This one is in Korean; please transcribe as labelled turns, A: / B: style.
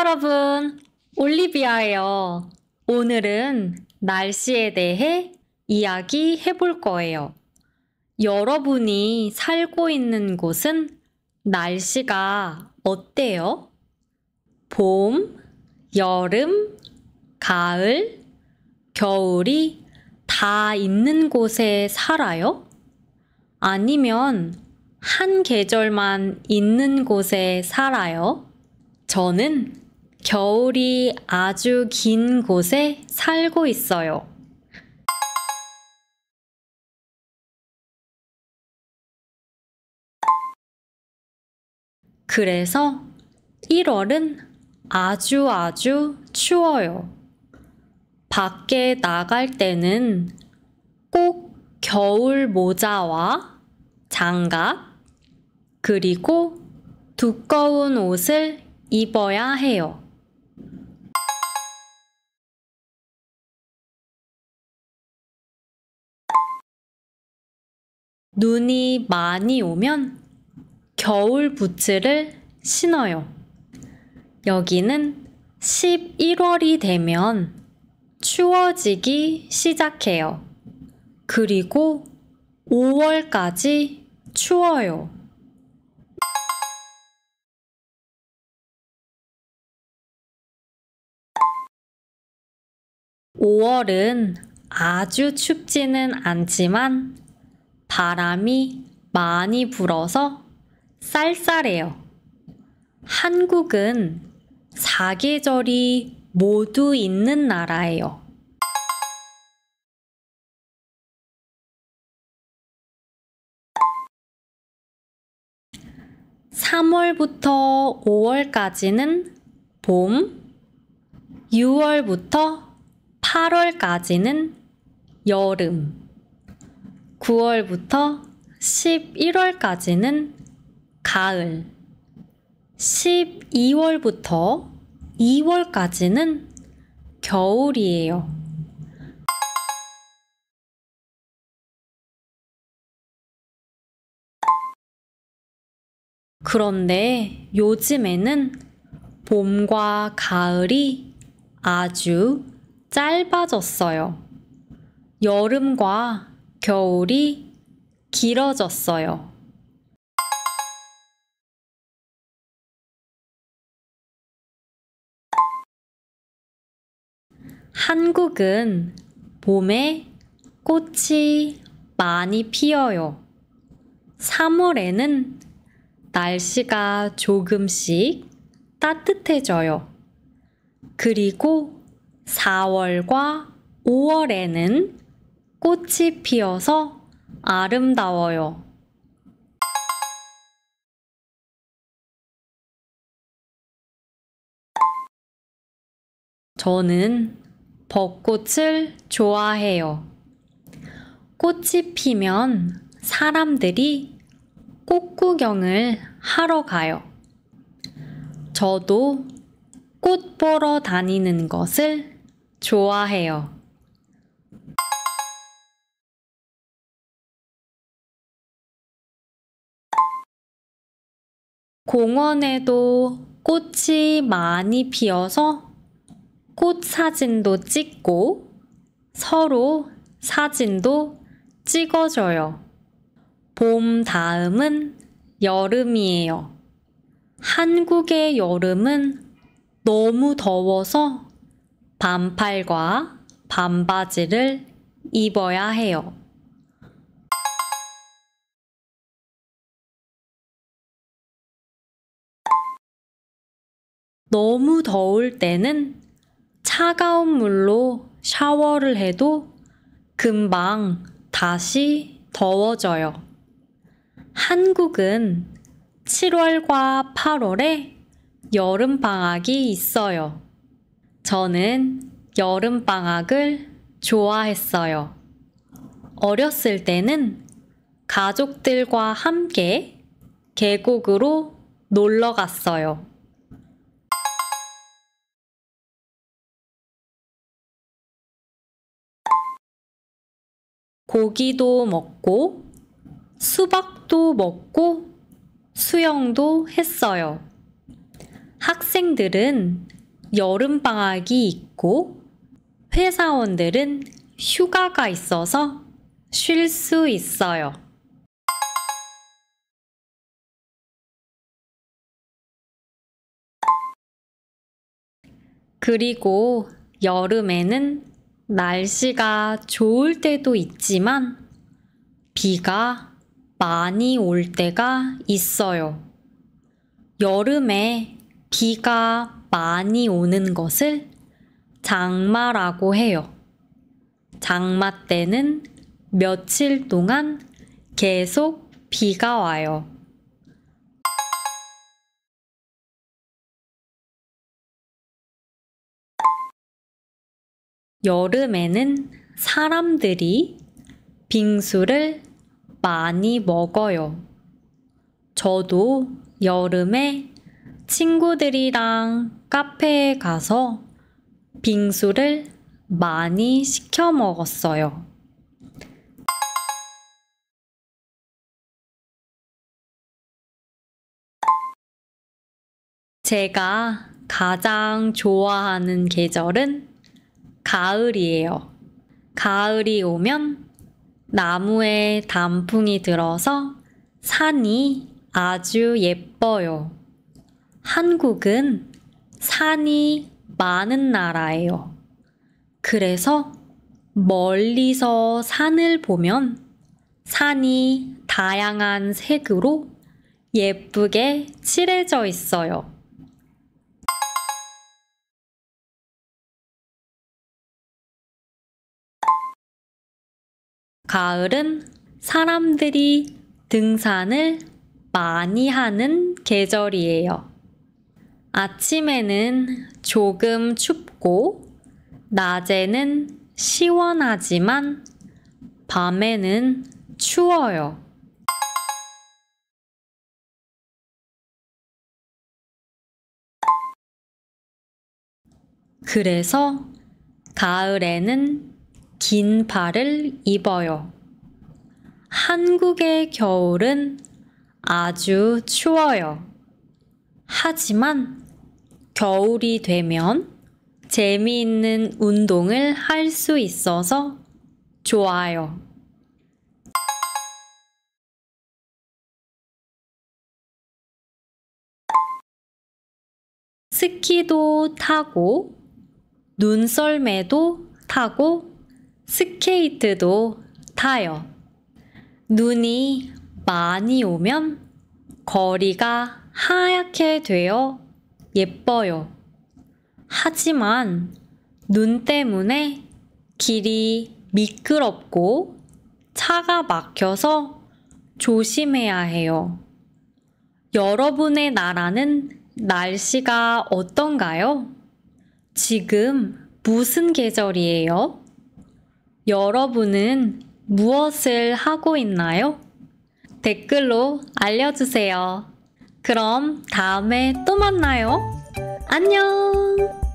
A: 여러분, 올리비아예요. 오늘은 날씨에 대해 이야기해 볼 거예요. 여러분이 살고 있는 곳은 날씨가 어때요? 봄, 여름, 가을, 겨울이 다 있는 곳에 살아요? 아니면 한 계절만 있는 곳에 살아요? 저는 겨울이 아주 긴 곳에 살고
B: 있어요. 그래서
A: 1월은 아주 아주 추워요. 밖에 나갈 때는 꼭 겨울 모자와 장갑, 그리고 두꺼운 옷을 입어야 해요. 눈이 많이 오면 겨울 부츠를 신어요. 여기는 11월이 되면 추워지기 시작해요. 그리고 5월까지 추워요. (5월은) 아주 춥지는 않지만 바람이 많이 불어서 쌀쌀해요. 한국은 사계절이 모두 있는 나라예요. 3월부터5월까지는 봄, 6월부터 8월까지는 여름. 9월부터 11월까지는 가을, 12월부터 2월까지는 겨울이에요.
B: 그런데 요즘에는
A: 봄과 가을이 아주 짧아졌어요. 여름과 겨울이
C: 길어졌어요.
B: 한국은
A: 봄에 꽃이 많이 피어요. 3월에는 날씨가 조금씩 따뜻해져요. 그리고 4월과 5월에는 꽃이 피어서 아름다워요.
B: 저는 벚꽃을
A: 좋아해요. 꽃이 피면 사람들이 꽃 구경을 하러 가요. 저도 꽃 보러 다니는 것을 좋아해요.
B: 공원에도
A: 꽃이 많이 피어서 꽃 사진도 찍고 서로 사진도 찍어줘요. 봄 다음은 여름이에요. 한국의 여름은 너무 더워서 반팔과 반바지를 입어야 해요. 너무 더울 때는 차가운 물로 샤워를 해도 금방 다시 더워져요. 한국은 7월과 8월에 여름방학이 있어요. 저는 여름방학을 좋아했어요. 어렸을 때는 가족들과 함께 계곡으로 놀러 갔어요.
B: 고기도 먹고
A: 수박도 먹고 수영도 했어요. 학생들은 여름방학이 있고 회사원들은 휴가가 있어서 쉴 수 있어요. 그리고 여름에는 날씨가 좋을 때도 있지만 비가 많이 올 때가 있어요. 여름에 비가 많이 오는 것을 장마라고 해요. 장마 때는 며칠 동안 계속 비가 와요.
B: 여름에는
A: 사람들이 빙수를 많이 먹어요. 저도 여름에 친구들이랑 카페에 가서 빙수를 많이 시켜 먹었어요.
B: 제가
A: 가장 좋아하는 계절은 가을이에요. 가을이 오면 나무에 단풍이 들어서 산이 아주 예뻐요. 한국은 산이 많은 나라예요. 그래서 멀리서 산을 보면 산이 다양한 색으로 예쁘게 칠해져 있어요. 가을은 사람들이 등산을 많이 하는 계절이에요. 아침에는 조금 춥고 낮에는 시원하지만 밤에는 추워요. 그래서 가을에는 긴 발을 입어요. 한국의 겨울은 아주 추워요. 하지만 겨울이 되면 재미있는 운동을 할 수 있어서 좋아요. 스키도 타고 눈썰매도 타고 스케이트도 타요. 눈이 많이 오면 거리가 하얗게 되어 예뻐요. 하지만 눈 때문에 길이 미끄럽고 차가 막혀서 조심해야 해요. 여러분의 나라는 날씨가 어떤가요? 지금 무슨 계절이에요? 여러분은 무엇을 하고 있나요? 댓글로 알려주세요. 그럼 다음에 또 만나요. 안녕!